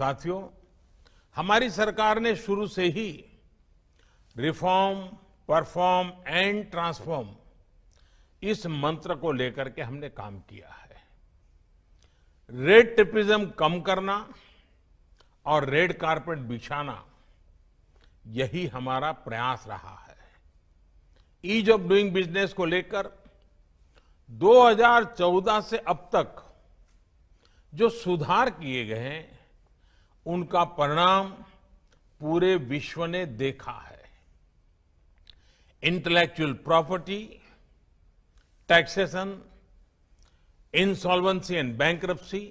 साथियों हमारी सरकार ने शुरू से ही रिफॉर्म परफॉर्म एंड ट्रांसफॉर्म इस मंत्र को लेकर के हमने काम किया है रेड टिपिज्म कम करना और रेड कारपेट बिछाना यही हमारा प्रयास रहा है ईज ऑफ डूइंग बिजनेस को लेकर 2014 से अब तक जो सुधार किए गए हैं उनका परिणाम पूरे विश्व ने देखा है intellectual property taxation insolvency and bankruptcy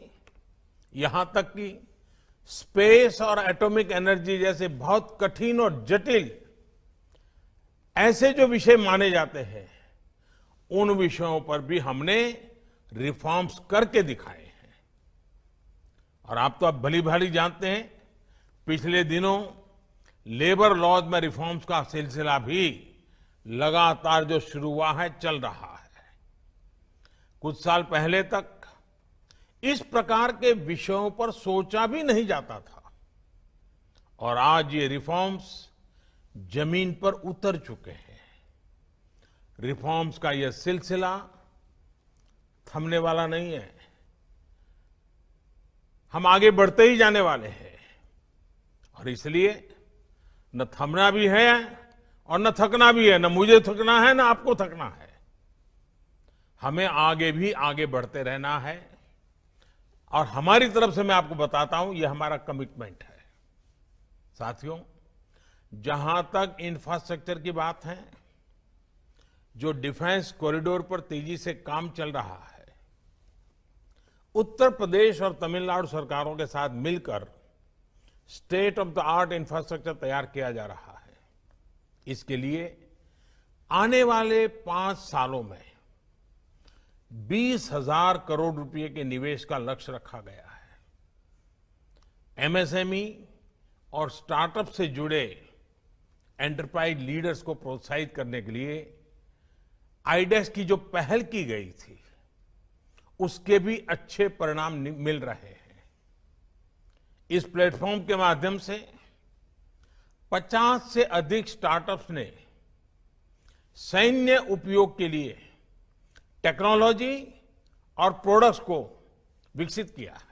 यहां तक कि स्पेस और एटॉमिक एनर्जी जैसे बहुत कठिन और जटिल ऐसे जो विषय माने जाते हैं उन विषयों पर भी हमने रिफॉर्म्स करके दिखाए और आप तो अब भली भाली जानते हैं पिछले दिनों लेबर लॉज में रिफॉर्म्स का सिलसिला भी लगातार जो शुरू हुआ है चल रहा है कुछ साल पहले तक इस प्रकार के विषयों पर सोचा भी नहीं जाता था और आज ये रिफॉर्म्स जमीन पर उतर चुके हैं रिफॉर्म्स का यह सिलसिला थमने वाला नहीं है हम आगे बढ़ते ही जाने वाले हैं और इसलिए न थमना भी है और न थकना भी है न मुझे थकना है न आपको थकना है हमें आगे भी आगे बढ़ते रहना है और हमारी तरफ से मैं आपको बताता हूं यह हमारा कमिटमेंट है साथियों जहां तक इंफ्रास्ट्रक्चर की बात है जो डिफेंस कॉरिडोर पर तेजी से काम चल रहा है उत्तर प्रदेश और तमिलनाडु सरकारों के साथ मिलकर state of the art infrastructure तैयार किया जा रहा है इसके लिए आने वाले पांच सालों में बीस हजार करोड़ रुपए के निवेश का लक्ष्य रखा गया है एमएसएमई और स्टार्टअप से जुड़े एंटरप्राइज लीडर्स को प्रोत्साहित करने के लिए आईडेस की जो पहल की गई थी उसके भी अच्छे परिणाम मिल रहे हैं इस प्लेटफॉर्म के माध्यम से 50 से अधिक स्टार्टअप्स ने सैन्य उपयोग के लिए टेक्नोलॉजी और प्रोडक्ट्स को विकसित किया है